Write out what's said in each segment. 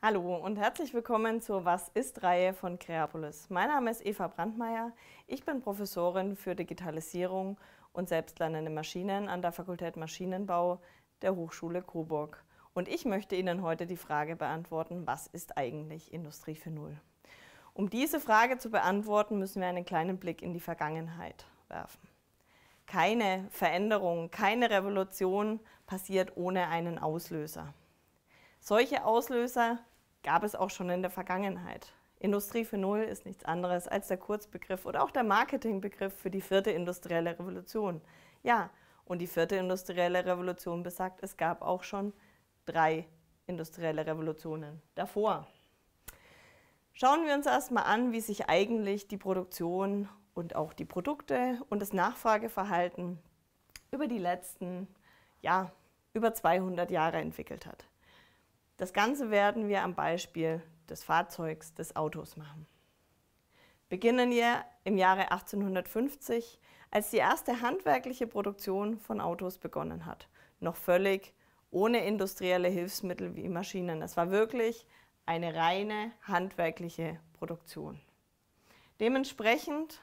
Hallo und herzlich willkommen zur Was ist-Reihe von Creapolis. Mein Name ist Eva Brandmeier. Ich bin Professorin für Digitalisierung und selbstlernende Maschinen an der Fakultät Maschinenbau der Hochschule Coburg. Und ich möchte Ihnen heute die Frage beantworten, was ist eigentlich Industrie 4.0? Um diese Frage zu beantworten, müssen wir einen kleinen Blick in die Vergangenheit werfen. Keine Veränderung, keine Revolution passiert ohne einen Auslöser. Solche Auslöser gab es auch schon in der Vergangenheit. Industrie 4.0 ist nichts anderes als der Kurzbegriff oder auch der Marketingbegriff für die vierte industrielle Revolution. Ja, und die vierte industrielle Revolution besagt, es gab auch schon drei industrielle Revolutionen davor. Schauen wir uns erstmal an, wie sich eigentlich die Produktion und auch die Produkte und das Nachfrageverhalten über die letzten, ja, über 200 Jahre entwickelt hat. Das Ganze werden wir am Beispiel des Fahrzeugs, des Autos machen. Beginnen wir im Jahre 1850, als die erste handwerkliche Produktion von Autos begonnen hat. Noch völlig ohne industrielle Hilfsmittel wie Maschinen. Es war wirklich eine reine handwerkliche Produktion. Dementsprechend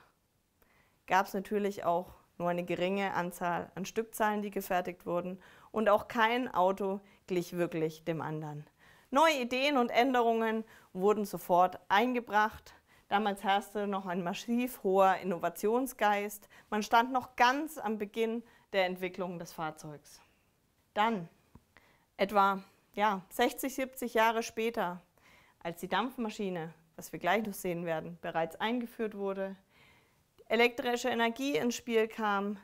gab es natürlich auch nur eine geringe Anzahl an Stückzahlen, die gefertigt wurden und auch kein Auto glich wirklich dem anderen. Neue Ideen und Änderungen wurden sofort eingebracht. Damals herrschte noch ein massiv hoher Innovationsgeist. Man stand noch ganz am Beginn der Entwicklung des Fahrzeugs. Dann, etwa ja, 60, 70 Jahre später, als die Dampfmaschine, was wir gleich noch sehen werden, bereits eingeführt wurde, elektrische Energie ins Spiel kam,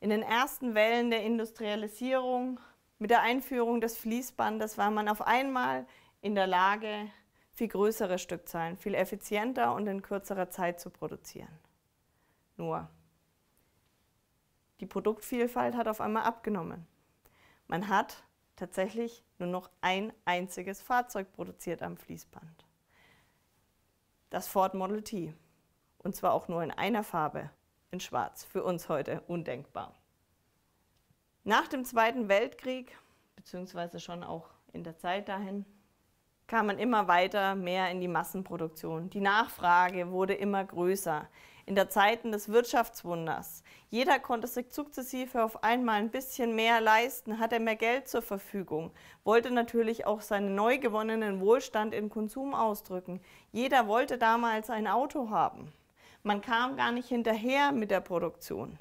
in den ersten Wellen der Industrialisierung mit der Einführung des Fließbandes war man auf einmal in der Lage, viel größere Stückzahlen, viel effizienter und in kürzerer Zeit zu produzieren. Nur, die Produktvielfalt hat auf einmal abgenommen. Man hat tatsächlich nur noch ein einziges Fahrzeug produziert am Fließband. Das Ford Model T. Und zwar auch nur in einer Farbe, in Schwarz. Für uns heute undenkbar. Nach dem Zweiten Weltkrieg, beziehungsweise schon auch in der Zeit dahin, kam man immer weiter mehr in die Massenproduktion. Die Nachfrage wurde immer größer. In der Zeiten des Wirtschaftswunders. Jeder konnte sich sukzessive auf einmal ein bisschen mehr leisten, hatte mehr Geld zur Verfügung, wollte natürlich auch seinen neu gewonnenen Wohlstand im Konsum ausdrücken. Jeder wollte damals ein Auto haben. Man kam gar nicht hinterher mit der Produktion.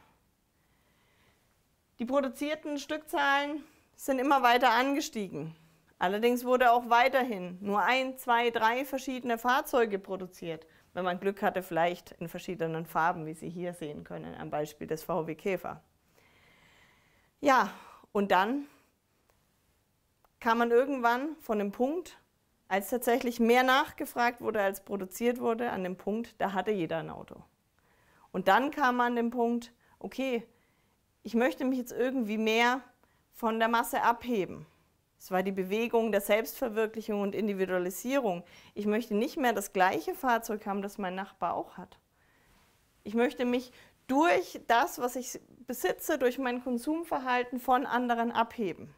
Die produzierten Stückzahlen sind immer weiter angestiegen. Allerdings wurde auch weiterhin nur ein, zwei, drei verschiedene Fahrzeuge produziert. Wenn man Glück hatte, vielleicht in verschiedenen Farben, wie Sie hier sehen können, am Beispiel des VW Käfer. Ja, und dann kam man irgendwann von dem Punkt, als tatsächlich mehr nachgefragt wurde, als produziert wurde, an dem Punkt, da hatte jeder ein Auto. Und dann kam man an den Punkt, okay, ich möchte mich jetzt irgendwie mehr von der Masse abheben. Es war die Bewegung der Selbstverwirklichung und Individualisierung. Ich möchte nicht mehr das gleiche Fahrzeug haben, das mein Nachbar auch hat. Ich möchte mich durch das, was ich besitze, durch mein Konsumverhalten von anderen abheben.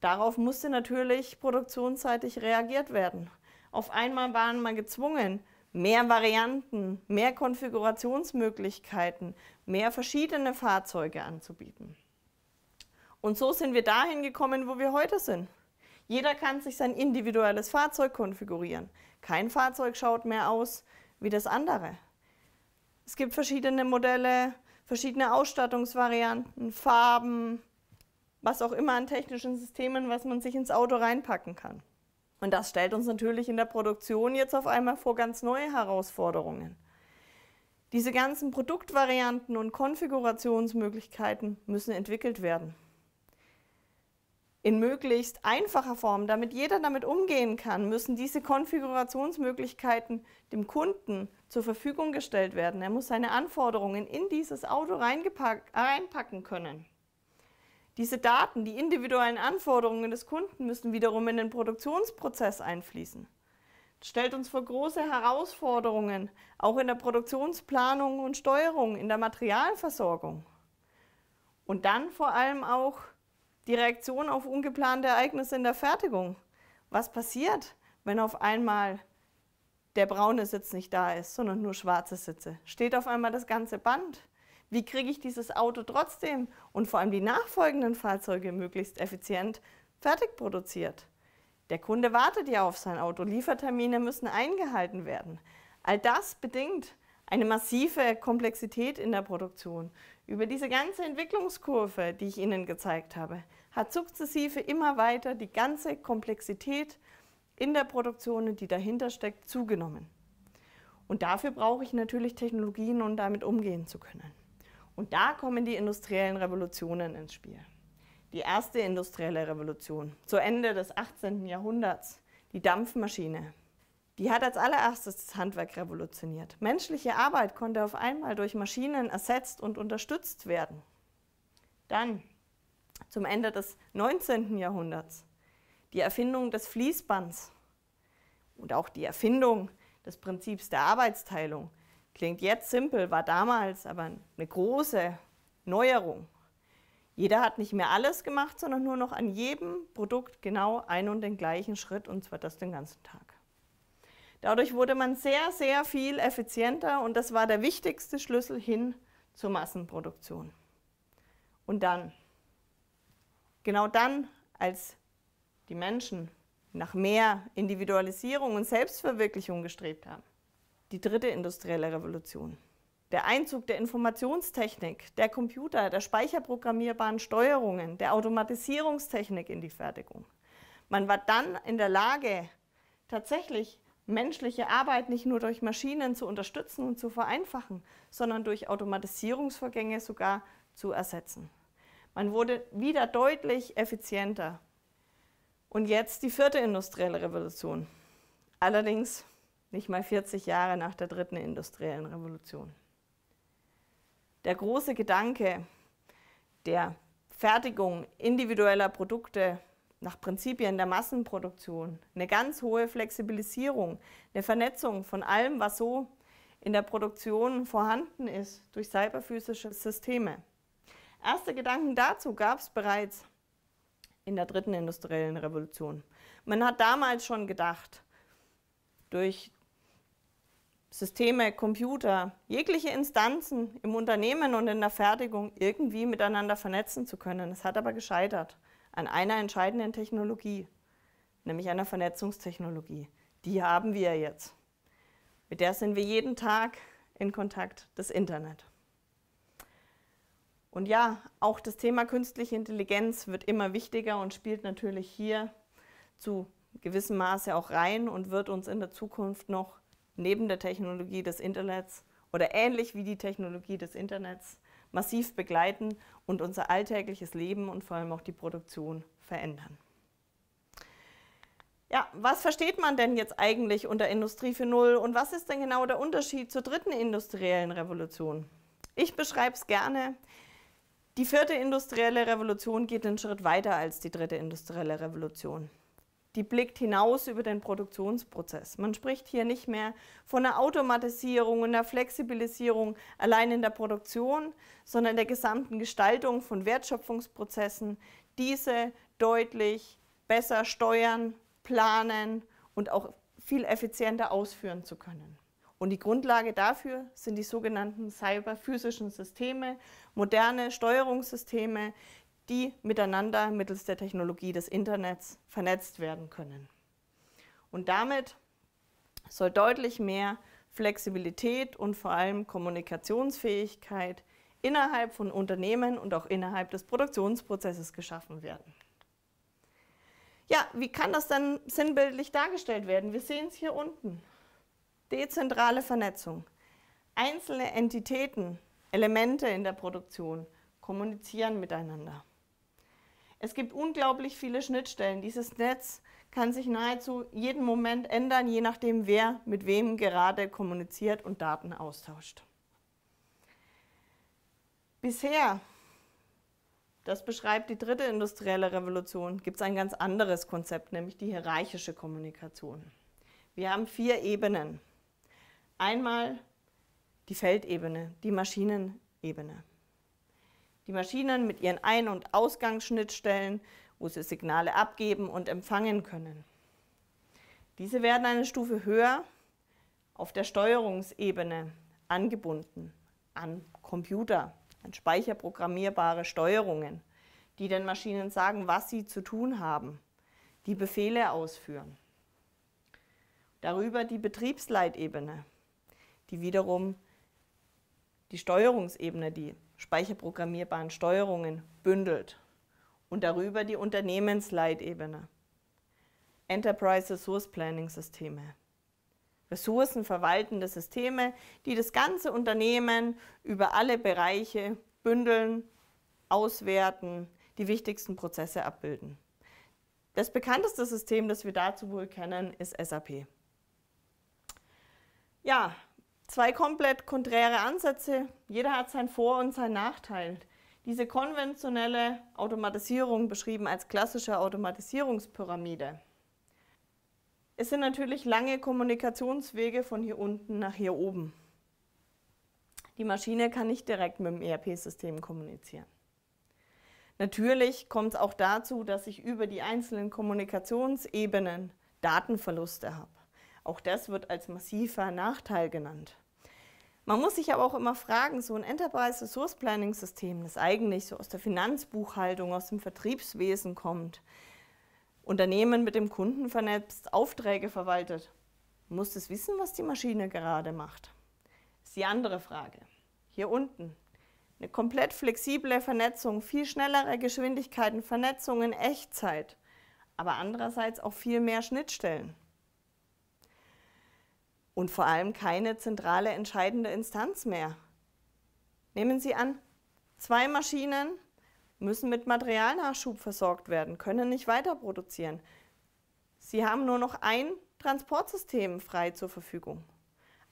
Darauf musste natürlich produktionsseitig reagiert werden. Auf einmal waren wir gezwungen, mehr Varianten, mehr Konfigurationsmöglichkeiten, mehr verschiedene Fahrzeuge anzubieten. Und so sind wir dahin gekommen, wo wir heute sind. Jeder kann sich sein individuelles Fahrzeug konfigurieren. Kein Fahrzeug schaut mehr aus wie das andere. Es gibt verschiedene Modelle, verschiedene Ausstattungsvarianten, Farben, was auch immer an technischen Systemen, was man sich ins Auto reinpacken kann. Und das stellt uns natürlich in der Produktion jetzt auf einmal vor ganz neue Herausforderungen. Diese ganzen Produktvarianten und Konfigurationsmöglichkeiten müssen entwickelt werden. In möglichst einfacher Form, damit jeder damit umgehen kann, müssen diese Konfigurationsmöglichkeiten dem Kunden zur Verfügung gestellt werden. Er muss seine Anforderungen in dieses Auto reinpacken können. Diese Daten, die individuellen Anforderungen des Kunden müssen wiederum in den Produktionsprozess einfließen. Das stellt uns vor große Herausforderungen, auch in der Produktionsplanung und Steuerung, in der Materialversorgung. Und dann vor allem auch die Reaktion auf ungeplante Ereignisse in der Fertigung. Was passiert, wenn auf einmal der braune Sitz nicht da ist, sondern nur schwarze Sitze? Steht auf einmal das ganze Band? Wie kriege ich dieses Auto trotzdem und vor allem die nachfolgenden Fahrzeuge möglichst effizient fertig produziert? Der Kunde wartet ja auf sein Auto, Liefertermine müssen eingehalten werden. All das bedingt eine massive Komplexität in der Produktion. Über diese ganze Entwicklungskurve, die ich Ihnen gezeigt habe, hat sukzessive immer weiter die ganze Komplexität in der Produktion, die dahinter steckt, zugenommen. Und dafür brauche ich natürlich Technologien, um damit umgehen zu können. Und da kommen die industriellen Revolutionen ins Spiel. Die erste industrielle Revolution zu Ende des 18. Jahrhunderts, die Dampfmaschine, die hat als allererstes das Handwerk revolutioniert. Menschliche Arbeit konnte auf einmal durch Maschinen ersetzt und unterstützt werden. Dann zum Ende des 19. Jahrhunderts die Erfindung des Fließbands und auch die Erfindung des Prinzips der Arbeitsteilung Klingt jetzt simpel, war damals aber eine große Neuerung. Jeder hat nicht mehr alles gemacht, sondern nur noch an jedem Produkt genau einen und den gleichen Schritt und zwar das den ganzen Tag. Dadurch wurde man sehr, sehr viel effizienter und das war der wichtigste Schlüssel hin zur Massenproduktion. Und dann, genau dann, als die Menschen nach mehr Individualisierung und Selbstverwirklichung gestrebt haben, die dritte industrielle Revolution. Der Einzug der Informationstechnik, der Computer, der speicherprogrammierbaren Steuerungen, der Automatisierungstechnik in die Fertigung. Man war dann in der Lage, tatsächlich menschliche Arbeit nicht nur durch Maschinen zu unterstützen und zu vereinfachen, sondern durch Automatisierungsvorgänge sogar zu ersetzen. Man wurde wieder deutlich effizienter. Und jetzt die vierte industrielle Revolution. Allerdings nicht mal 40 Jahre nach der dritten industriellen Revolution. Der große Gedanke der Fertigung individueller Produkte nach Prinzipien der Massenproduktion, eine ganz hohe Flexibilisierung, eine Vernetzung von allem, was so in der Produktion vorhanden ist durch cyberphysische Systeme. Erste Gedanken dazu gab es bereits in der dritten industriellen Revolution. Man hat damals schon gedacht, durch Systeme, Computer, jegliche Instanzen im Unternehmen und in der Fertigung irgendwie miteinander vernetzen zu können. Es hat aber gescheitert an einer entscheidenden Technologie, nämlich einer Vernetzungstechnologie. Die haben wir jetzt. Mit der sind wir jeden Tag in Kontakt, das Internet. Und ja, auch das Thema künstliche Intelligenz wird immer wichtiger und spielt natürlich hier zu gewissem Maße auch rein und wird uns in der Zukunft noch neben der Technologie des Internets oder ähnlich wie die Technologie des Internets massiv begleiten und unser alltägliches Leben und vor allem auch die Produktion verändern. Ja, was versteht man denn jetzt eigentlich unter Industrie 4.0 und was ist denn genau der Unterschied zur dritten industriellen Revolution? Ich beschreibe es gerne. Die vierte industrielle Revolution geht einen Schritt weiter als die dritte industrielle Revolution die blickt hinaus über den Produktionsprozess. Man spricht hier nicht mehr von einer Automatisierung und einer Flexibilisierung allein in der Produktion, sondern der gesamten Gestaltung von Wertschöpfungsprozessen, diese deutlich besser steuern, planen und auch viel effizienter ausführen zu können. Und die Grundlage dafür sind die sogenannten cyberphysischen Systeme, moderne Steuerungssysteme, die miteinander mittels der Technologie des Internets vernetzt werden können. Und damit soll deutlich mehr Flexibilität und vor allem Kommunikationsfähigkeit innerhalb von Unternehmen und auch innerhalb des Produktionsprozesses geschaffen werden. Ja, wie kann das dann sinnbildlich dargestellt werden? Wir sehen es hier unten. Dezentrale Vernetzung. Einzelne Entitäten, Elemente in der Produktion kommunizieren miteinander. Es gibt unglaublich viele Schnittstellen. Dieses Netz kann sich nahezu jeden Moment ändern, je nachdem, wer mit wem gerade kommuniziert und Daten austauscht. Bisher, das beschreibt die dritte industrielle Revolution, gibt es ein ganz anderes Konzept, nämlich die hierarchische Kommunikation. Wir haben vier Ebenen. Einmal die Feldebene, die Maschinenebene. Die Maschinen mit ihren Ein- und Ausgangsschnittstellen, wo sie Signale abgeben und empfangen können. Diese werden eine Stufe höher auf der Steuerungsebene angebunden an Computer, an speicherprogrammierbare Steuerungen, die den Maschinen sagen, was sie zu tun haben, die Befehle ausführen. Darüber die Betriebsleitebene, die wiederum die Steuerungsebene, die speicherprogrammierbaren Steuerungen bündelt und darüber die Unternehmensleitebene, Enterprise Resource Planning Systeme, ressourcenverwaltende Systeme, die das ganze Unternehmen über alle Bereiche bündeln, auswerten, die wichtigsten Prozesse abbilden. Das bekannteste System, das wir dazu wohl kennen, ist SAP. Ja, Zwei komplett konträre Ansätze, jeder hat sein Vor- und sein Nachteil. Diese konventionelle Automatisierung beschrieben als klassische Automatisierungspyramide. Es sind natürlich lange Kommunikationswege von hier unten nach hier oben. Die Maschine kann nicht direkt mit dem ERP-System kommunizieren. Natürlich kommt es auch dazu, dass ich über die einzelnen Kommunikationsebenen Datenverluste habe. Auch das wird als massiver Nachteil genannt. Man muss sich aber auch immer fragen, so ein Enterprise Resource Planning System, das eigentlich so aus der Finanzbuchhaltung, aus dem Vertriebswesen kommt, Unternehmen mit dem Kunden vernetzt, Aufträge verwaltet, muss es wissen, was die Maschine gerade macht. Das ist die andere Frage. Hier unten. Eine komplett flexible Vernetzung, viel schnellere Geschwindigkeiten, Vernetzung in Echtzeit, aber andererseits auch viel mehr Schnittstellen und vor allem keine zentrale entscheidende Instanz mehr. Nehmen Sie an, zwei Maschinen müssen mit Materialnachschub versorgt werden, können nicht weiter produzieren. Sie haben nur noch ein Transportsystem frei zur Verfügung.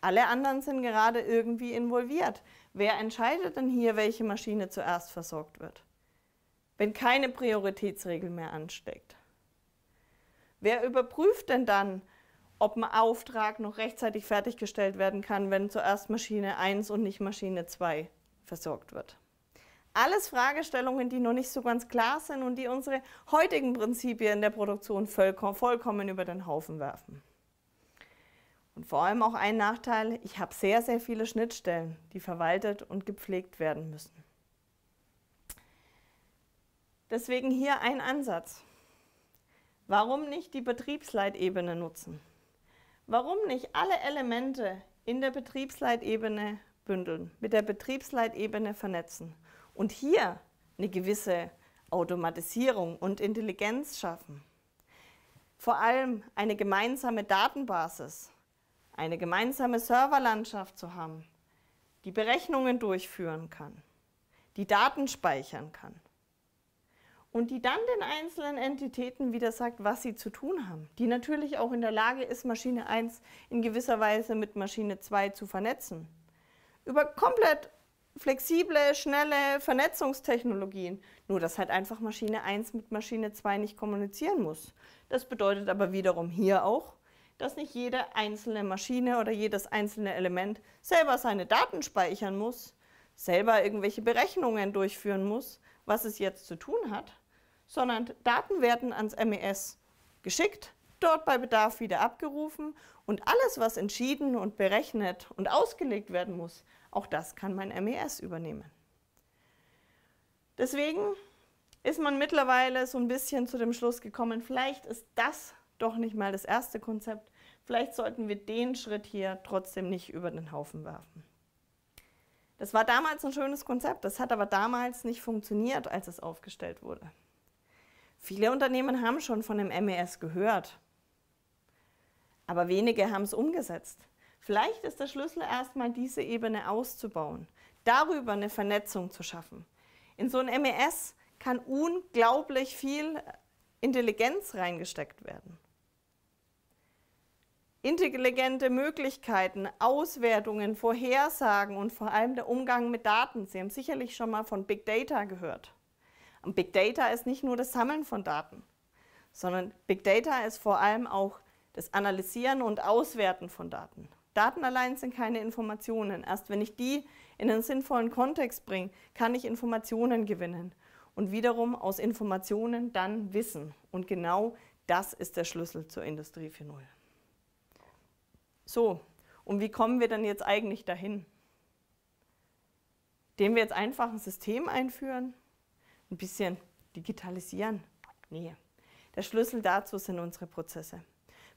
Alle anderen sind gerade irgendwie involviert. Wer entscheidet denn hier, welche Maschine zuerst versorgt wird? Wenn keine Prioritätsregel mehr ansteckt. Wer überprüft denn dann, ob ein Auftrag noch rechtzeitig fertiggestellt werden kann, wenn zuerst Maschine 1 und nicht Maschine 2 versorgt wird. Alles Fragestellungen, die noch nicht so ganz klar sind und die unsere heutigen Prinzipien der Produktion vollkommen über den Haufen werfen. Und vor allem auch ein Nachteil, ich habe sehr, sehr viele Schnittstellen, die verwaltet und gepflegt werden müssen. Deswegen hier ein Ansatz. Warum nicht die Betriebsleitebene nutzen? Warum nicht alle Elemente in der Betriebsleitebene bündeln, mit der Betriebsleitebene vernetzen und hier eine gewisse Automatisierung und Intelligenz schaffen? Vor allem eine gemeinsame Datenbasis, eine gemeinsame Serverlandschaft zu haben, die Berechnungen durchführen kann, die Daten speichern kann und die dann den einzelnen Entitäten wieder sagt, was sie zu tun haben. Die natürlich auch in der Lage ist, Maschine 1 in gewisser Weise mit Maschine 2 zu vernetzen. Über komplett flexible, schnelle Vernetzungstechnologien. Nur, dass halt einfach Maschine 1 mit Maschine 2 nicht kommunizieren muss. Das bedeutet aber wiederum hier auch, dass nicht jede einzelne Maschine oder jedes einzelne Element selber seine Daten speichern muss, selber irgendwelche Berechnungen durchführen muss, was es jetzt zu tun hat, sondern Daten werden ans MES geschickt, dort bei Bedarf wieder abgerufen und alles, was entschieden und berechnet und ausgelegt werden muss, auch das kann mein MES übernehmen. Deswegen ist man mittlerweile so ein bisschen zu dem Schluss gekommen, vielleicht ist das doch nicht mal das erste Konzept, vielleicht sollten wir den Schritt hier trotzdem nicht über den Haufen werfen. Das war damals ein schönes Konzept, das hat aber damals nicht funktioniert, als es aufgestellt wurde. Viele Unternehmen haben schon von dem MES gehört, aber wenige haben es umgesetzt. Vielleicht ist der Schlüssel erstmal, diese Ebene auszubauen, darüber eine Vernetzung zu schaffen. In so ein MES kann unglaublich viel Intelligenz reingesteckt werden. Intelligente Möglichkeiten, Auswertungen, Vorhersagen und vor allem der Umgang mit Daten. Sie haben sicherlich schon mal von Big Data gehört. Und Big Data ist nicht nur das Sammeln von Daten, sondern Big Data ist vor allem auch das Analysieren und Auswerten von Daten. Daten allein sind keine Informationen. Erst wenn ich die in einen sinnvollen Kontext bringe, kann ich Informationen gewinnen und wiederum aus Informationen dann Wissen. Und genau das ist der Schlüssel zur Industrie 4.0. So, und wie kommen wir denn jetzt eigentlich dahin? Indem wir jetzt einfach ein System einführen, ein bisschen digitalisieren? Nee. Der Schlüssel dazu sind unsere Prozesse.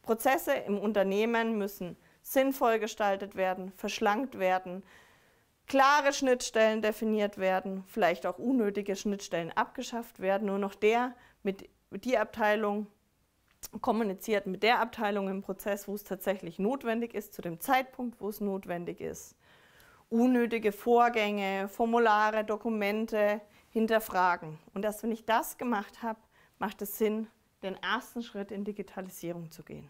Prozesse im Unternehmen müssen sinnvoll gestaltet werden, verschlankt werden, klare Schnittstellen definiert werden, vielleicht auch unnötige Schnittstellen abgeschafft werden. Nur noch der mit die Abteilung kommuniziert mit der Abteilung im Prozess, wo es tatsächlich notwendig ist, zu dem Zeitpunkt, wo es notwendig ist. Unnötige Vorgänge, Formulare, Dokumente, hinterfragen. Und dass, wenn ich das gemacht habe, macht es Sinn, den ersten Schritt in Digitalisierung zu gehen.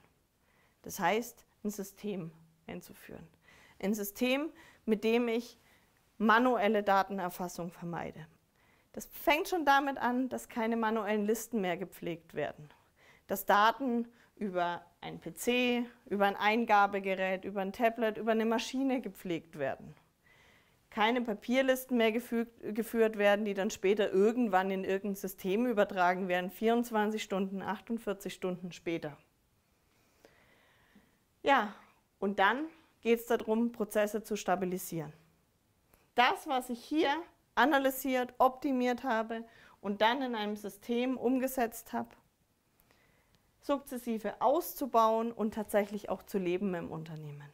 Das heißt, ein System einzuführen. Ein System, mit dem ich manuelle Datenerfassung vermeide. Das fängt schon damit an, dass keine manuellen Listen mehr gepflegt werden. Dass Daten über einen PC, über ein Eingabegerät, über ein Tablet, über eine Maschine gepflegt werden keine Papierlisten mehr gefügt, geführt werden, die dann später irgendwann in irgendein System übertragen werden, 24 Stunden, 48 Stunden später. Ja, und dann geht es darum, Prozesse zu stabilisieren. Das, was ich hier analysiert, optimiert habe und dann in einem System umgesetzt habe, sukzessive auszubauen und tatsächlich auch zu leben im Unternehmen.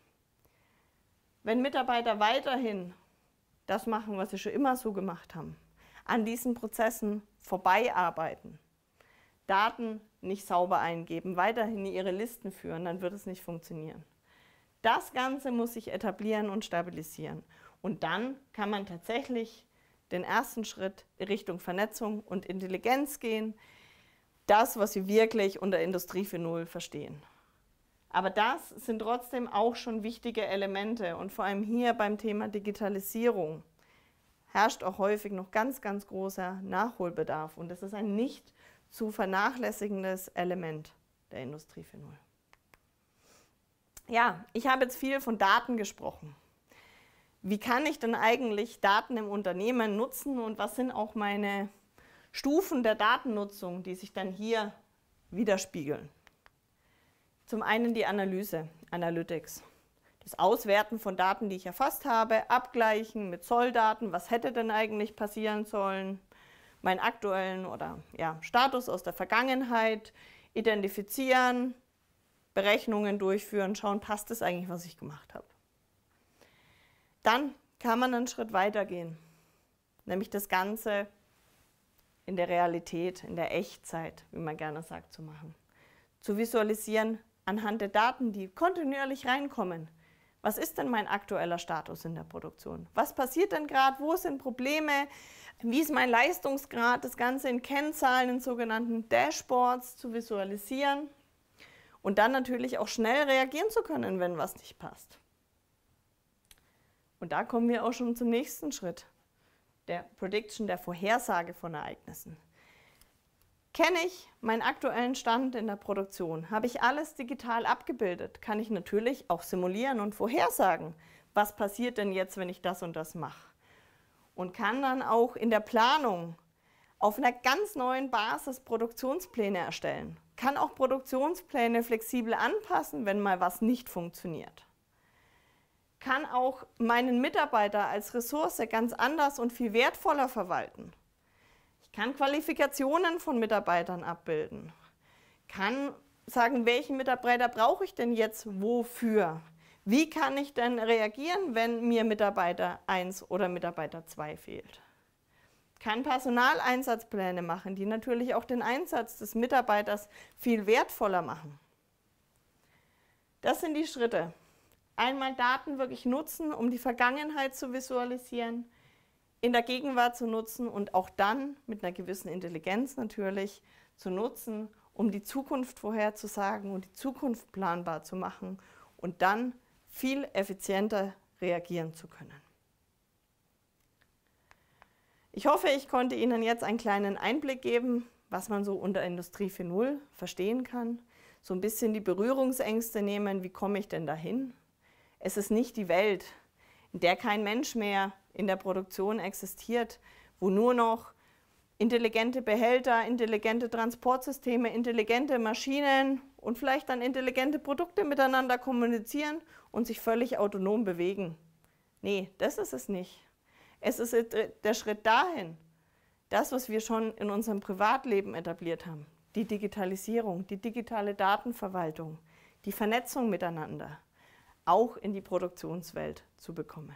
Wenn Mitarbeiter weiterhin das machen, was sie schon immer so gemacht haben. An diesen Prozessen vorbeiarbeiten. Daten nicht sauber eingeben, weiterhin ihre Listen führen, dann wird es nicht funktionieren. Das Ganze muss sich etablieren und stabilisieren. Und dann kann man tatsächlich den ersten Schritt Richtung Vernetzung und Intelligenz gehen. Das, was wir wirklich unter Industrie 4.0 verstehen. Aber das sind trotzdem auch schon wichtige Elemente und vor allem hier beim Thema Digitalisierung herrscht auch häufig noch ganz, ganz großer Nachholbedarf und das ist ein nicht zu vernachlässigendes Element der Industrie 4.0. Ja, ich habe jetzt viel von Daten gesprochen. Wie kann ich denn eigentlich Daten im Unternehmen nutzen und was sind auch meine Stufen der Datennutzung, die sich dann hier widerspiegeln? Zum einen die Analyse, Analytics. Das Auswerten von Daten, die ich erfasst habe, abgleichen mit Zolldaten, was hätte denn eigentlich passieren sollen, meinen aktuellen oder ja, Status aus der Vergangenheit, identifizieren, Berechnungen durchführen, schauen, passt das eigentlich, was ich gemacht habe. Dann kann man einen Schritt weitergehen, nämlich das Ganze in der Realität, in der Echtzeit, wie man gerne sagt, zu machen. Zu visualisieren, anhand der Daten, die kontinuierlich reinkommen, was ist denn mein aktueller Status in der Produktion? Was passiert denn gerade? Wo sind Probleme? Wie ist mein Leistungsgrad? Das Ganze in Kennzahlen, in sogenannten Dashboards zu visualisieren und dann natürlich auch schnell reagieren zu können, wenn was nicht passt. Und da kommen wir auch schon zum nächsten Schritt, der Prediction, der Vorhersage von Ereignissen. Kenne ich meinen aktuellen Stand in der Produktion? Habe ich alles digital abgebildet? Kann ich natürlich auch simulieren und vorhersagen, was passiert denn jetzt, wenn ich das und das mache? Und kann dann auch in der Planung auf einer ganz neuen Basis Produktionspläne erstellen. Kann auch Produktionspläne flexibel anpassen, wenn mal was nicht funktioniert. Kann auch meinen Mitarbeiter als Ressource ganz anders und viel wertvoller verwalten kann Qualifikationen von Mitarbeitern abbilden, kann sagen, welchen Mitarbeiter brauche ich denn jetzt wofür? Wie kann ich denn reagieren, wenn mir Mitarbeiter 1 oder Mitarbeiter 2 fehlt? Kann Personaleinsatzpläne machen, die natürlich auch den Einsatz des Mitarbeiters viel wertvoller machen. Das sind die Schritte. Einmal Daten wirklich nutzen, um die Vergangenheit zu visualisieren, in der Gegenwart zu nutzen und auch dann mit einer gewissen Intelligenz natürlich zu nutzen, um die Zukunft vorherzusagen und die Zukunft planbar zu machen und dann viel effizienter reagieren zu können. Ich hoffe, ich konnte Ihnen jetzt einen kleinen Einblick geben, was man so unter Industrie 4.0 verstehen kann. So ein bisschen die Berührungsängste nehmen, wie komme ich denn dahin? Es ist nicht die Welt, in der kein Mensch mehr in der Produktion existiert, wo nur noch intelligente Behälter, intelligente Transportsysteme, intelligente Maschinen und vielleicht dann intelligente Produkte miteinander kommunizieren und sich völlig autonom bewegen. Nee, das ist es nicht. Es ist der Schritt dahin, das, was wir schon in unserem Privatleben etabliert haben, die Digitalisierung, die digitale Datenverwaltung, die Vernetzung miteinander, auch in die Produktionswelt zu bekommen.